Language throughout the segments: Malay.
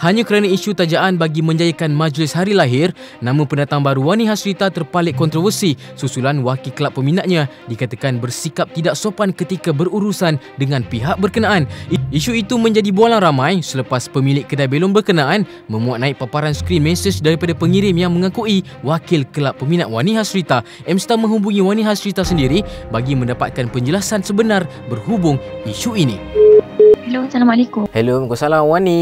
Hanya kerana isu tajaan bagi menjayakan majlis hari lahir, nama pendatang baru Wani Hasrita terpalit kontroversi susulan wakil kelab peminatnya dikatakan bersikap tidak sopan ketika berurusan dengan pihak berkenaan. Isu itu menjadi bualan ramai selepas pemilik kedai belum berkenaan memuat naik paparan skrin mesej daripada pengirim yang mengakui wakil kelab peminat Wani Hasrita. Emsta menghubungi Wani Hasrita sendiri bagi mendapatkan penjelasan sebenar berhubung isu ini. Hello, Assalamualaikum. Hello, Waalaikumsalam Wani.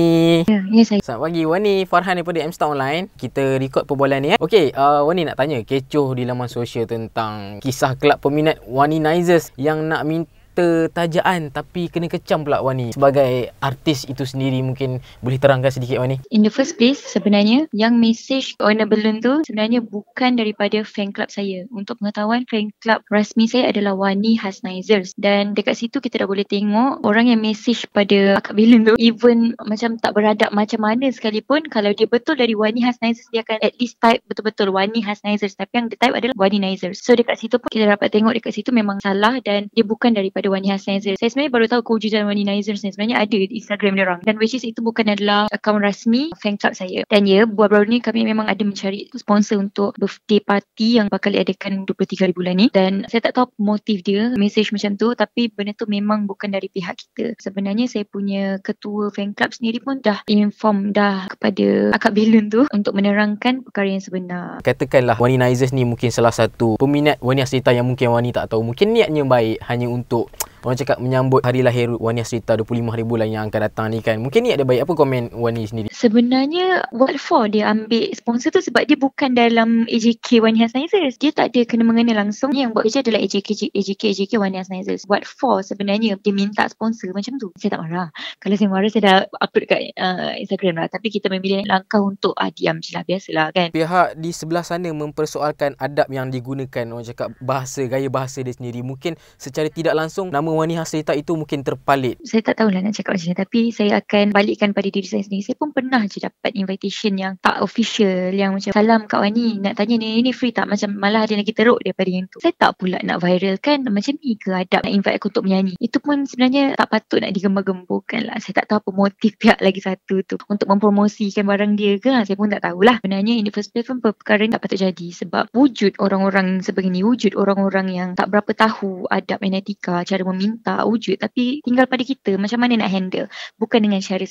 Ya, yeah, ini saya. Selamat pagi Wani, Farhan daripada Amstar Online. Kita record perbualan ni eh. Okey, uh, Wani nak tanya kecoh di laman sosial tentang kisah kelab peminat Wani Nizers yang nak minta kata tajaan tapi kena kecam pula Wani sebagai artis itu sendiri mungkin boleh terangkan sedikit Wani in the first place sebenarnya yang message Wana Belun tu sebenarnya bukan daripada fan club saya untuk pengetahuan fan club rasmi saya adalah Wani Hasnizers dan dekat situ kita dah boleh tengok orang yang message pada Akak Belun tu even macam tak beradab macam mana sekalipun kalau dia betul dari Wani Hasnizers dia akan at least type betul-betul Wani Hasnizers tapi yang dia type adalah Wani Nizers so dekat situ pun kita dapat tengok dekat situ memang salah dan dia bukan daripada ada Wani Hassan Zer. Saya sebenarnya baru tahu Koji dan Wani Nizer sebenarnya ada Instagram dia orang. Dan which is itu bukan adalah akaun rasmi fan club saya. Dan ya, buat baru ni kami memang ada mencari sponsor untuk birthday party yang bakal diadakan 23 bulan ni. Dan saya tak tahu motif dia, message macam tu. Tapi benda tu memang bukan dari pihak kita. Sebenarnya saya punya ketua fan club sendiri pun dah inform dah kepada akak Belun tu untuk menerangkan perkara yang sebenar. Katakanlah Wani Nizer ni mungkin salah satu peminat Wani Asita yang mungkin Wani tak tahu. Mungkin niatnya baik hanya untuk Orang cakap menyambut hari lahir Wani Asrita 25 hari bulan yang akan datang ni kan. Mungkin ni ada baik apa komen Wani sendiri? Sebenarnya what for dia ambil sponsor tu sebab dia bukan dalam AJK Wani Sciences. Dia tak ada kena mengena langsung. Dia yang buat kerja adalah AJK AJK AJK Wani Sciences. What for sebenarnya dia minta sponsor macam tu. Saya tak marah. Kalau saya marah saya dah upload kat uh, Instagram lah. Tapi kita memilih langkah untuk ah, diam je lah. Biasalah kan. Pihak di sebelah sana mempersoalkan adab yang digunakan. Orang cakap bahasa, gaya bahasa dia sendiri. Mungkin secara tidak langsung nama ni hasilita itu mungkin terpalit? Saya tak tahulah nak cakap macam ni, tapi saya akan balikkan pada diri saya sendiri. Saya pun pernah je dapat invitation yang tak official yang macam salam Kak Wani nak tanya ni ini free tak? Macam malah ada lagi teruk daripada yang tu. Saya tak pula nak viral kan macam ni ke adab nak invite aku untuk menyanyi. Itu pun sebenarnya tak patut nak digembar-gemburkan lah. Saya tak tahu apa motif pihak lagi satu tu untuk mempromosikan barang dia ke ha, saya pun tak tahulah. Sebenarnya in the first place pun perkara ni tak patut jadi sebab wujud orang-orang sebegini, wujud orang-orang yang tak berapa tahu adab dan etika cara mem- minta wujud tapi tinggal pada kita macam mana nak handle bukan dengan cara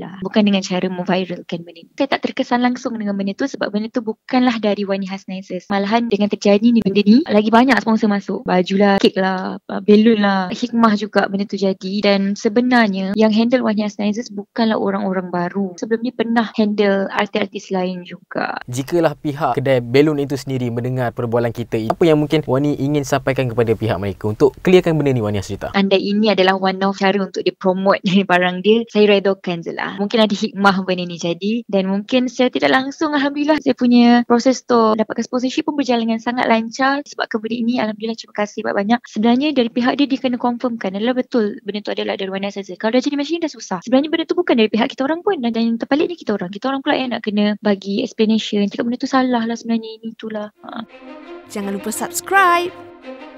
lah, bukan dengan cara memviralkan benda ni saya tak terkesan langsung dengan benda tu sebab benda tu bukanlah dari Wani Hasnaisis malahan dengan terjadi ni benda ni lagi banyak sponsor masuk bajulah kek lah belun lah hikmah juga benda tu jadi dan sebenarnya yang handle Wani Hasnaisis bukanlah orang-orang baru sebelum ni pernah handle artis-artis lain juga jikalah pihak kedai belun itu sendiri mendengar perbualan kita apa yang mungkin Wani ingin sampaikan kepada pihak mereka untuk clearkan benda ni Wani Hasnaisis cerita. Anda ini adalah one of cara untuk dia promote barang dia. Saya redokan je lah. Mungkin ada hikmah benda ni jadi. Dan mungkin saya tidak langsung Alhamdulillah saya punya proses tu dapatkan sponsorship pun berjalan dengan sangat lancar. Sebab kebudi ini Alhamdulillah terima kasih banyak-banyak. Sebenarnya dari pihak dia dia kena confirmkan adalah betul benda tu adalah dari Wanda saja. Kalau dah jadi macam ni dah susah. Sebenarnya benda tu bukan dari pihak kita orang pun. Dan yang terbalik ni kita orang. Kita orang pula yang nak kena bagi explanation. Cakap benda tu salah lah sebenarnya ini itulah. Ha. Jangan lupa subscribe. Thank you